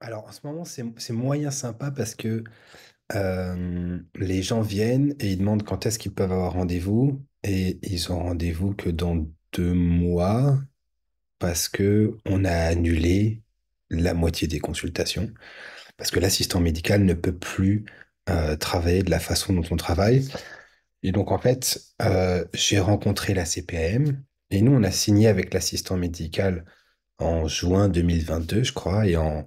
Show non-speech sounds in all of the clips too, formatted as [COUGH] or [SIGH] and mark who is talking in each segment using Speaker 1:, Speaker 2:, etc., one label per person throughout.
Speaker 1: Alors en ce moment, c'est moyen sympa parce que, les gens viennent et ils demandent quand est-ce qu'ils peuvent avoir rendez-vous et ils ont rendez-vous que dans deux mois parce qu'on a annulé la moitié des consultations. Parce que l'assistant médical ne peut plus, travailler de la façon dont on travaille et donc en fait, j'ai rencontré la CPM et nous, on a signé avec l'assistant médical en juin 2022, je crois, et en,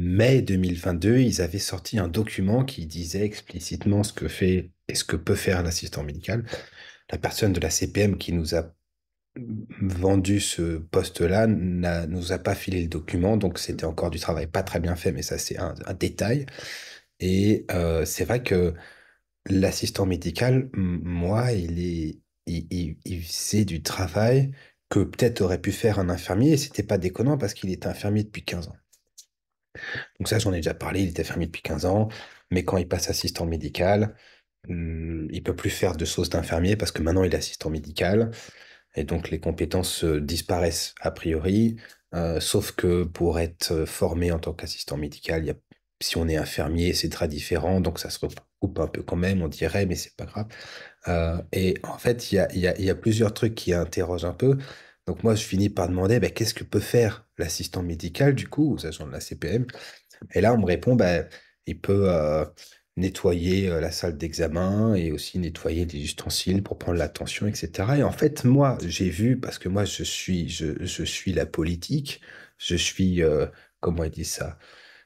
Speaker 1: mai 2022, ils avaient sorti un document qui disait explicitement ce que fait et ce que peut faire l'assistant médical. La personne de la CPM qui nous a vendu ce poste-là ne nous a pas filé le document, donc c'était encore du travail pas très bien fait, mais ça c'est un, détail. Et euh, c'est vrai que l'assistant médical, moi, il, est, il, il, il faisait du travail que peut-être aurait pu faire un infirmier, et c'était pas déconnant parce qu'il était infirmier depuis 15 ans. Donc ça, j'en ai déjà parlé, il était infirmier depuis 15 ans, mais quand il passe assistant médical, hmm, il peut plus faire de sauce d'infirmier parce que maintenant il est assistant médical, et donc les compétences euh, disparaissent a priori, euh, sauf que pour être euh, formé en tant qu'assistant médical, y a si on est infirmier, c'est très différent, donc ça se recoupe un peu quand même, on dirait, mais c'est pas grave. et en fait, il y a, y a, plusieurs trucs qui interrogent un peu. Donc moi, je finis par demander bah, qu'est-ce que peut faire l'assistant médical, du coup, aux agents de la CPM Et là, on me répond bah, il peut euh, nettoyer euh, la salle d'examen et aussi nettoyer les ustensiles pour prendre la etc. Et en fait, moi, j'ai vu, parce que moi, je suis, je, je suis la politique, je suis, euh, comment on dit ça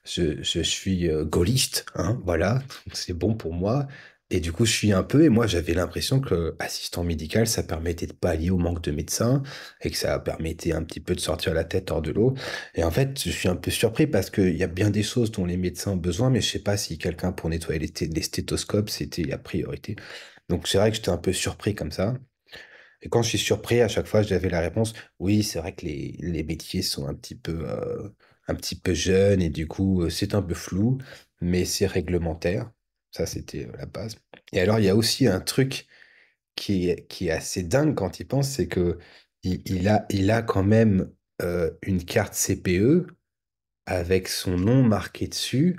Speaker 1: je, suis gaulliste, hein, voilà, c'est bon pour moi. Et du coup, je suis un peu, et moi j'avais l'impression que assistant médical, ça permettait de pallier au manque de médecins et que ça permettait un petit peu de sortir la tête hors de l'eau. Et en fait, je suis un peu surpris parce qu'il y a bien des choses dont les médecins ont besoin, mais je sais pas si quelqu'un pour nettoyer les, stéthoscopes, c'était la priorité. Donc c'est vrai que j'étais un peu surpris comme ça. Et quand je suis surpris, à chaque fois, j'avais la réponse, oui, c'est vrai que les, les, métiers sont un petit peu... Euh, un petit peu jeunes et du coup euh, c'est un peu flou mais c'est réglementaire ça, c'était la base. Et alors, il y a aussi un truc qui est, qui assez dingue quand il pense, c'est que il, a, il a quand même une carte CPE avec son nom marqué dessus,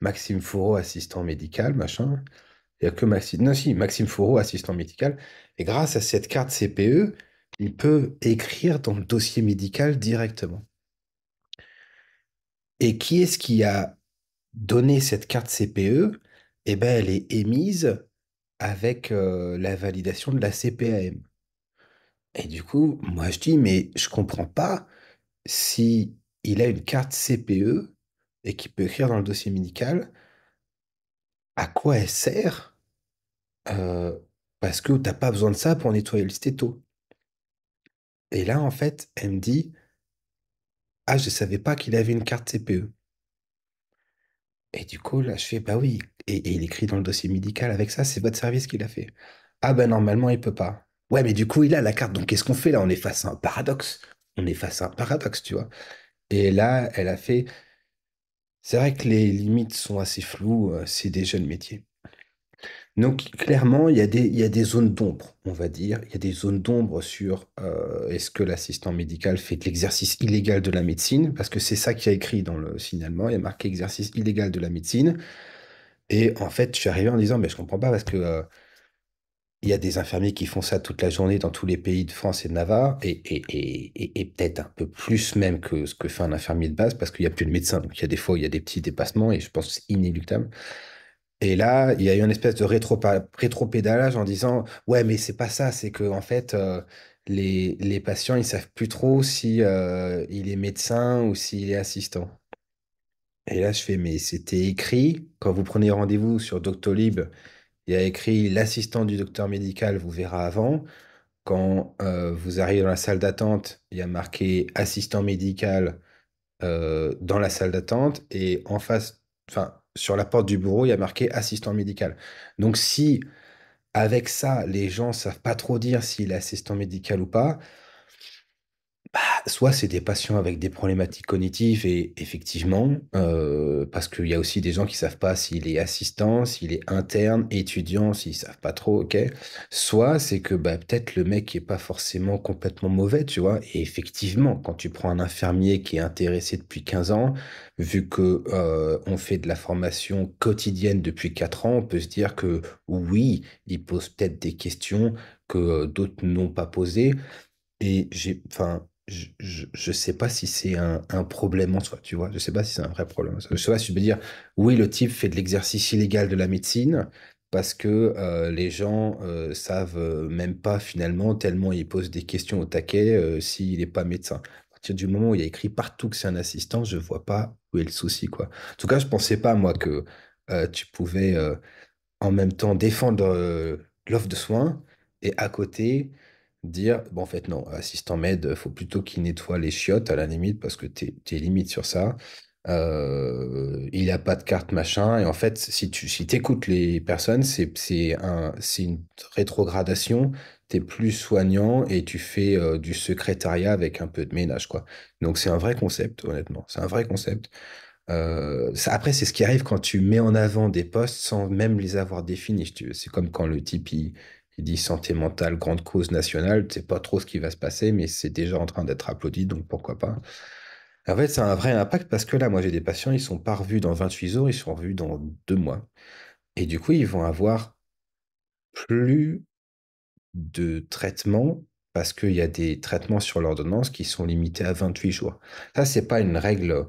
Speaker 1: Maxime Fourreau, assistant médical, machin. Il n'y a que Maxime. Non, si, Maxime Fourreau, assistant médical. Et grâce à cette carte CPE, il peut écrire dans le dossier médical directement. Et qui est-ce qui a donné cette carte CPE eh ben, elle est émise avec la validation de la CPAM. Et du coup, moi je dis, mais je comprends pas si il a une carte CPE et qu'il peut écrire dans le dossier médical, à quoi elle sert Parce que tu n'as pas besoin de ça pour nettoyer le stéto. Et là, en fait, elle me dit, ah, je savais pas qu'il avait une carte CPE. Et du coup, là, je fais, bah oui. Et, il écrit dans le dossier médical avec ça, c'est votre service qu'il a fait. Ah ben normalement, il peut pas. Ouais, mais du coup, il a la carte. Donc, qu'est-ce qu'on fait là On est face à un paradoxe. On est face à un paradoxe, tu vois. Et là, elle a fait. C'est vrai que les limites sont assez floues. Euh, c'est des jeunes métiers. Donc clairement, il y a des, zones d'ombre, on va dire. Il y a des zones d'ombre sur euh, est-ce que l'assistant médical fait de l'exercice illégal de la médecine, parce que c'est ça qui y a écrit dans le signalement, il y a marqué exercice illégal de la médecine. Et en fait, je suis arrivé en disant, mais je comprends pas, parce que euh, il y a des infirmiers qui font ça toute la journée dans tous les pays de France et de Navarre, et, peut-être un peu plus même que ce que fait un infirmier de base, parce qu'il n'y a plus de médecin. Donc il y a des fois, il y a des petits dépassements, et je pense que c'est inéluctable. Et là, il y a eu une espèce de rétro-pédalage en disant Ouais, mais c'est pas ça, c'est que en fait, euh, les, patients, ils savent plus trop si euh, il est médecin ou s'il est assistant. Et là, je fais Mais c'était écrit, quand vous prenez rendez-vous sur Doctolib, il y a écrit L'assistant du docteur médical vous verra avant. Quand euh, vous arrivez dans la salle d'attente, il y a marqué assistant médical dans la salle d'attente et en face, enfin, sur la porte du bureau, il y a marqué assistant médical. Donc si avec ça, les gens savent pas trop dire s'il est assistant médical ou pas, bah, soit c'est des patients avec des problématiques cognitives et effectivement, euh, parce qu'il y a aussi des gens qui savent pas s'il est assistant, s'il est interne, étudiant, s'ils savent pas trop, ok. Soit c'est que bah, peut-être le mec est pas forcément complètement mauvais, tu vois. Et effectivement, quand tu prends un infirmier qui est intéressé depuis 15 ans, vu que euh, on fait de la formation quotidienne depuis 4 ans, on peut se dire que oui, il pose peut-être des questions que euh, d'autres n'ont pas posées. Et j'ai, enfin, je, je, sais pas si c'est un, problème en soi, tu vois. Je sais pas si c'est un vrai problème. Je sais pas si je peux dire, oui, le type fait de l'exercice illégal de la médecine parce que euh, les gens ne euh, savent euh, même pas finalement tellement ils posent des questions au taquet s'il n'est pas médecin. À partir du moment où il y a écrit partout que c'est un assistant, je vois pas où est le souci, quoi. En tout cas, je pensais pas moi que tu pouvais en même temps défendre l'offre de soins et à côté dire, bon, en fait, non, assistant med, faut plutôt qu'il nettoie les chiottes à la limite, parce que tu es, limite sur ça. Euh, il a pas de carte machin. Et en fait, si tu si écoutes les personnes, c'est un, une rétrogradation. Tu es plus soignant et tu fais euh, du secrétariat avec un peu de ménage. quoi. Donc, c'est un vrai concept, honnêtement. C'est un vrai concept. Euh, après, c'est ce qui arrive quand tu mets en avant des postes sans même les avoir définis. C'est comme quand le type, il, il dit santé mentale, grande cause nationale, c'est pas trop ce qui va se passer, mais c'est déjà en train d'être applaudi, donc pourquoi pas. En fait, ça a un vrai impact parce que là, moi, j'ai des patients, ils sont pas revus dans 28 jours, ils sont revus dans deux mois. Et du coup, ils vont avoir plus de traitements parce qu'il y a des traitements sur l'ordonnance qui sont limités à 28 jours. Ça, c'est pas une règle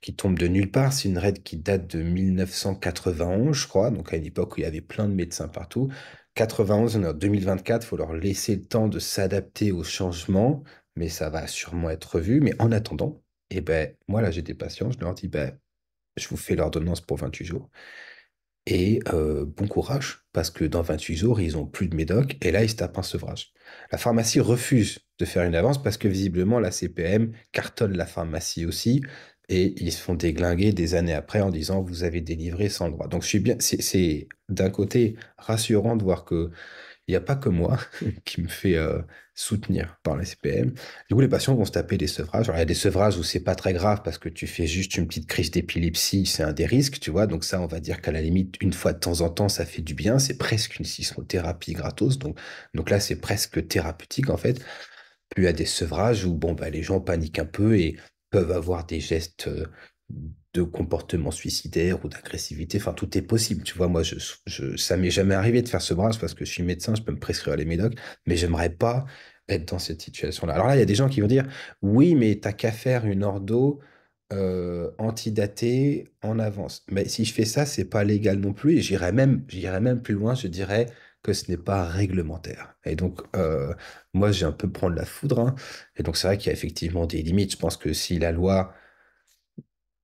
Speaker 1: qui tombe de nulle part, c'est une règle qui date de 1991, je crois, donc à une époque où il y avait plein de médecins partout. 91, on est en 2024, il faut leur laisser le temps de s'adapter aux changements, mais ça va sûrement être vu. Mais en attendant, eh ben, moi là, j'étais patient, je leur dis, ben, je vous fais l'ordonnance pour 28 jours. Et euh, bon courage, parce que dans 28 jours, ils n'ont plus de médoc, et là, ils se tapent un sevrage. La pharmacie refuse de faire une avance, parce que visiblement, la CPM cartonne la pharmacie aussi, et ils se font déglinguer des années après en disant vous avez délivré sans droit. Donc je suis bien, c'est d'un côté rassurant de voir que il n'y a pas que moi [LAUGHS] qui me fait euh, soutenir par la CPM. Du coup, les patients vont se taper des sevrages. Alors, il y a des sevrages où c'est pas très grave parce que tu fais juste une petite crise d'épilepsie, c'est un des risques, tu vois. Donc ça, on va dire qu'à la limite, une fois de temps en temps, ça fait du bien. C'est presque une sismothérapie gratos. Donc, donc là, c'est presque thérapeutique en fait. Puis il y a des sevrages où bon, bah, les gens paniquent un peu et peuvent avoir des gestes de comportement suicidaire ou d'agressivité. Enfin, tout est possible. Tu vois, moi, je, ça m'est jamais arrivé de faire ce bras parce que je suis médecin, je peux me prescrire les médocs, mais j'aimerais pas être dans cette situation-là. Alors là, il y a des gens qui vont dire oui, mais tu t'as qu'à faire une ordo antidatée en avance. Mais si je fais ça, c'est pas légal non plus. Et j'irais même, j'irais même plus loin. Je dirais que ce n'est pas réglementaire. Et donc, euh, moi, j'ai un peu prendre la foudre. Hein. Et donc, c'est vrai qu'il y a effectivement des limites. Je pense que si la loi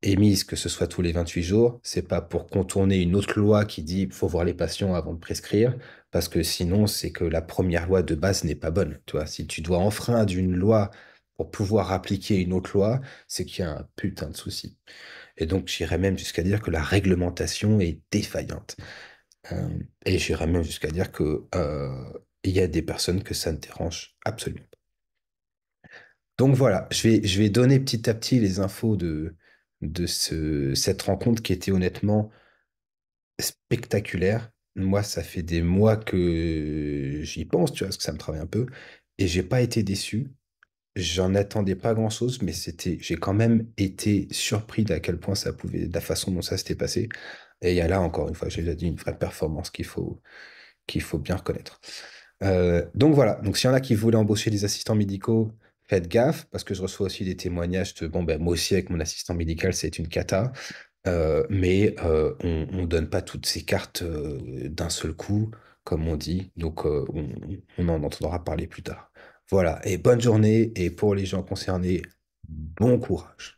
Speaker 1: est mise que ce soit tous les 28 jours, c'est pas pour contourner une autre loi qui dit faut voir les patients avant de prescrire, parce que sinon, c'est que la première loi de base n'est pas bonne. Tu si tu dois enfreindre une loi pour pouvoir appliquer une autre loi, c'est qu'il y a un putain de souci. Et donc, j'irais même jusqu'à dire que la réglementation est défaillante. Euh, et j'irais même jusqu'à dire que euh, il y a des personnes que ça ne dérange absolument pas. Donc voilà, je vais, je vais donner petit à petit les infos de, de ce, cette rencontre qui était honnêtement spectaculaire. Moi, ça fait des mois que j'y pense, tu vois, parce que ça me travaille un peu, et j'ai pas été déçu. J'en attendais pas grand chose, mais c'était, j'ai quand même été surpris d'à quel point ça pouvait, de la façon dont ça s'était passé. Et il y a là, encore une fois, j'ai déjà dit, une vraie performance qu'il faut, qu'il faut bien reconnaître. Euh, donc voilà, donc s'il y en a qui voulaient embaucher des assistants médicaux, faites gaffe, parce que je reçois aussi des témoignages de, bon, ben moi aussi avec mon assistant médical, c'est une cata, euh, mais euh, on ne donne pas toutes ces cartes d'un seul coup, comme on dit, donc on en entendra parler plus tard. Voilà, et bonne journée, et pour les gens concernés, bon courage.